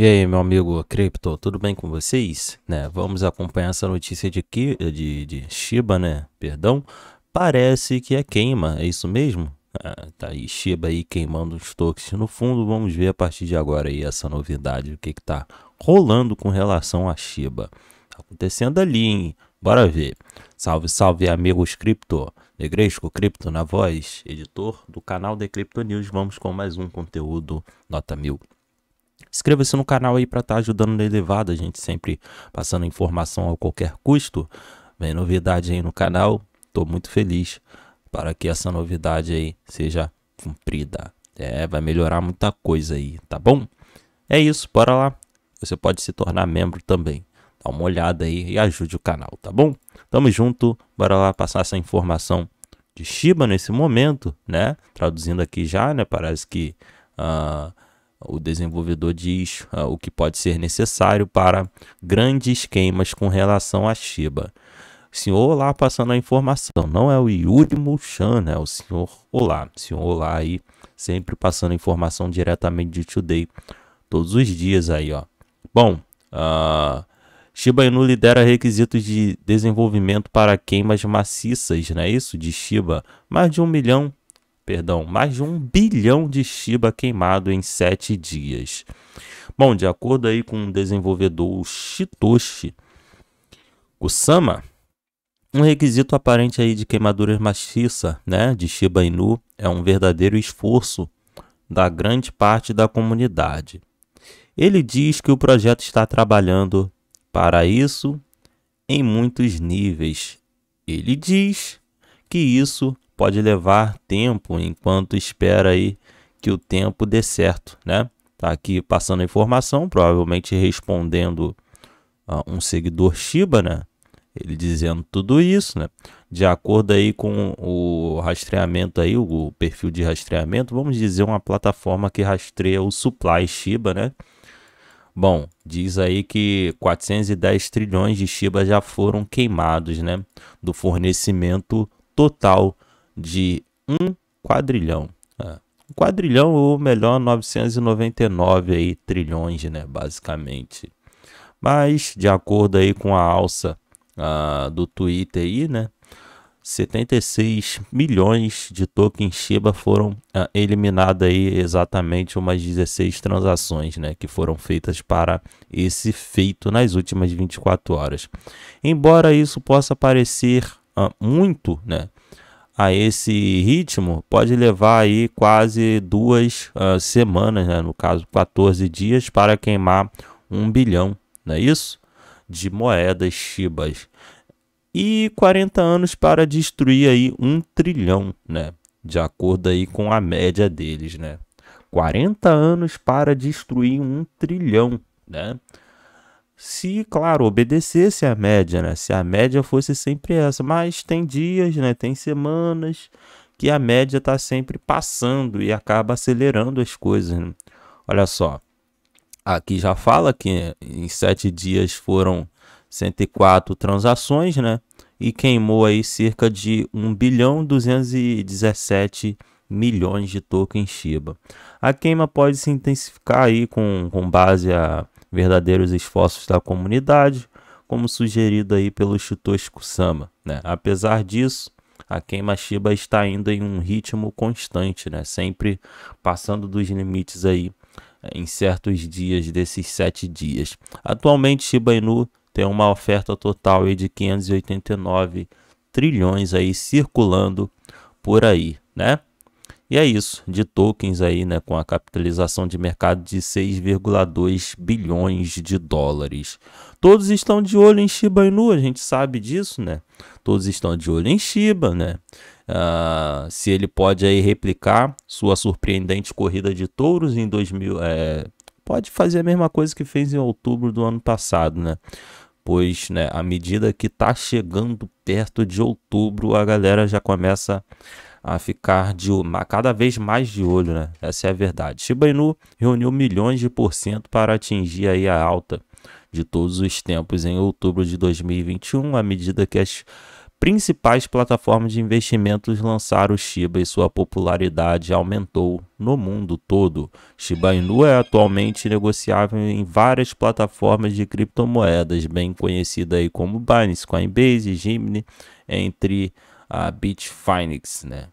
E aí, meu amigo cripto, tudo bem com vocês? Né, vamos acompanhar essa notícia de, Ki, de, de Shiba, né? Perdão. Parece que é queima, é isso mesmo? Ah, tá aí Shiba aí queimando os tokens no fundo. Vamos ver a partir de agora aí essa novidade, o que que tá rolando com relação a Shiba. Tá acontecendo ali, hein? Bora ver. Salve, salve, amigos cripto. Negresco Cripto na voz, editor do canal The Crypto News. Vamos com mais um conteúdo nota mil. Inscreva-se no canal aí para estar tá ajudando na elevada, a gente sempre passando informação a qualquer custo. Vem novidade aí no canal, estou muito feliz para que essa novidade aí seja cumprida. É, vai melhorar muita coisa aí, tá bom? É isso, bora lá. Você pode se tornar membro também. Dá uma olhada aí e ajude o canal, tá bom? Tamo junto, bora lá passar essa informação de Shiba nesse momento, né? Traduzindo aqui já, né? Parece que. Uh, o desenvolvedor diz ah, o que pode ser necessário para grandes queimas com relação a Shiba. O senhor Olá passando a informação, não é o Yuri Mulchan, é né? o senhor Olá. O senhor Olá aí sempre passando informação diretamente de Today, todos os dias aí, ó. Bom, uh, Shiba Inu lidera requisitos de desenvolvimento para queimas maciças, não é isso? De Shiba, mais de um milhão perdão, mais de um bilhão de Shiba queimado em sete dias. Bom, de acordo aí com o desenvolvedor Shitoshi Kusama, um requisito aparente aí de queimaduras maciça, né, de Shiba Inu é um verdadeiro esforço da grande parte da comunidade. Ele diz que o projeto está trabalhando para isso em muitos níveis. Ele diz que isso pode levar tempo enquanto espera aí que o tempo dê certo, né? Tá aqui passando a informação, provavelmente respondendo a ah, um seguidor Shiba, né? Ele dizendo tudo isso, né? De acordo aí com o rastreamento aí, o perfil de rastreamento, vamos dizer uma plataforma que rastreia o supply Shiba, né? Bom, diz aí que 410 trilhões de Shiba já foram queimados, né? Do fornecimento total de um quadrilhão. É. um quadrilhão, ou melhor, 999 aí, trilhões, né, basicamente. Mas, de acordo aí com a alça do Twitter aí, né, 76 milhões de tokens Shiba foram ah, é, eliminados aí exatamente umas 16 transações, né, que foram feitas para esse feito nas últimas 24 horas. Embora isso possa parecer muito, né, a esse ritmo pode levar aí quase duas uh, semanas, né? no caso 14 dias, para queimar um bilhão, não é isso? De moedas chibas. E 40 anos para destruir aí um trilhão, né? De acordo aí com a média deles, né? 40 anos para destruir um trilhão, né? se, claro, obedecesse à média, né? Se a média fosse sempre essa, mas tem dias, né? Tem semanas que a média está sempre passando e acaba acelerando as coisas. Né? Olha só, aqui já fala que em sete dias foram 104 transações, né? E queimou aí cerca de 1 bilhão 217 milhões de tokens Shiba. A queima pode se intensificar aí com, com base a verdadeiros esforços da comunidade, como sugerido aí pelo Shutoshi Sama. Né? Apesar disso, a Keima Shiba está indo em um ritmo constante, né? sempre passando dos limites aí eh, em certos dias desses sete dias. Atualmente, Shiba Inu tem uma oferta total aí de 589 trilhões aí circulando por aí, né? E é isso, de tokens aí, né, com a capitalização de mercado de 6,2 bilhões de dólares. Todos estão de olho em Shiba Inu, a gente sabe disso, né? Todos estão de olho em Shiba, né? Uh, se ele pode aí replicar sua surpreendente corrida de touros em 2000, é, pode fazer a mesma coisa que fez em outubro do ano passado, né? pois né, à medida que está chegando perto de outubro, a galera já começa a ficar de, cada vez mais de olho, né? Essa é a verdade. Shiba Inu reuniu milhões de por cento para atingir aí a alta de todos os tempos em outubro de 2021, à medida que as principais plataformas de investimentos lançaram o Shiba e sua popularidade aumentou no mundo todo. Shiba Inu é atualmente negociável em várias plataformas de criptomoedas, bem conhecida aí como Binance, Coinbase, Gemini, entre a Beach Phoenix, né?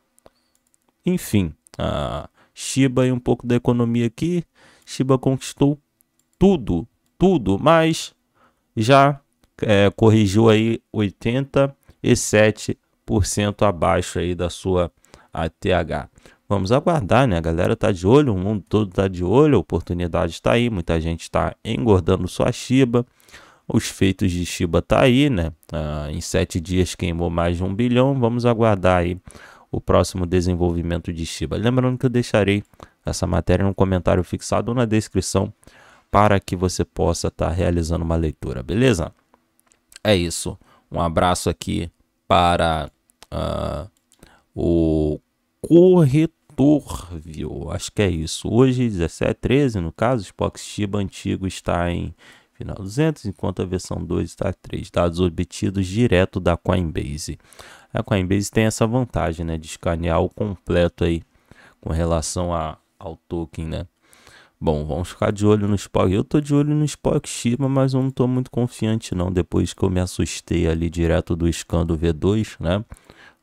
Enfim, a Shiba e um pouco da economia aqui. Shiba conquistou tudo, tudo, mas já é, corrigiu aí 87% abaixo aí da sua ATH. Vamos aguardar, né? A galera tá de olho, o mundo todo tá de olho, a oportunidade está aí, muita gente está engordando sua Shiba. Os feitos de Shiba tá aí, né? Ah, em sete dias queimou mais de um bilhão. Vamos aguardar aí o próximo desenvolvimento de Shiba. Lembrando que eu deixarei essa matéria no comentário fixado ou na descrição para que você possa estar tá realizando uma leitura, beleza? É isso. Um abraço aqui para uh, o corretor, viu? Acho que é isso. Hoje, 13, no caso, o Spock Shiba antigo está em final 200, enquanto a versão 2 está 3, dados obtidos direto da Coinbase. A Coinbase tem essa vantagem né, de escanear o completo aí com relação a, ao token, né? Bom, vamos ficar de olho no Spock. Eu tô de olho no Spock Shiba, mas eu não tô muito confiante não, depois que eu me assustei ali direto do scan do V2, né?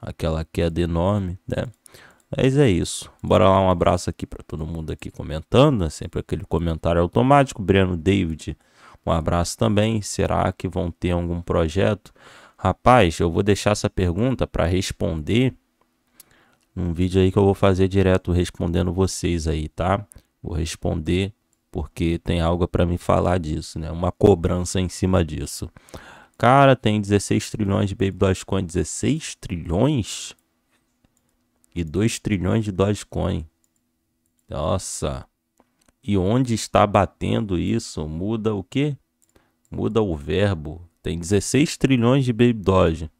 Aquela queda enorme, né? Mas é isso. Bora lá, um abraço aqui para todo mundo aqui comentando, né? sempre aquele comentário automático. Breno, David, um abraço também. Será que vão ter algum projeto? Rapaz, eu vou deixar essa pergunta para responder num vídeo aí que eu vou fazer direto respondendo vocês aí, tá? Vou responder porque tem algo para me falar disso, né? Uma cobrança em cima disso. Cara, tem 16 trilhões de Baby Dogecoin, 16 trilhões e 2 trilhões de Dogecoin. Nossa. E onde está batendo isso? Muda o quê? Muda o verbo. Tem 16 trilhões de Baby Doge.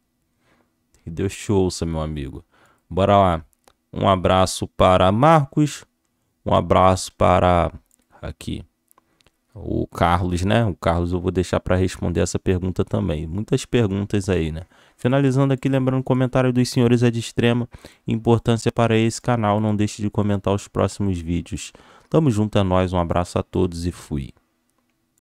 Que Deus te ouça, meu amigo. Bora lá. Um abraço para Marcos. Um abraço para aqui o Carlos, né? O Carlos eu vou deixar para responder essa pergunta também. Muitas perguntas aí, né? Finalizando aqui, lembrando o comentário dos senhores é de extrema importância para esse canal. Não deixe de comentar os próximos vídeos. Tamo junto, é nós, um abraço a todos e fui.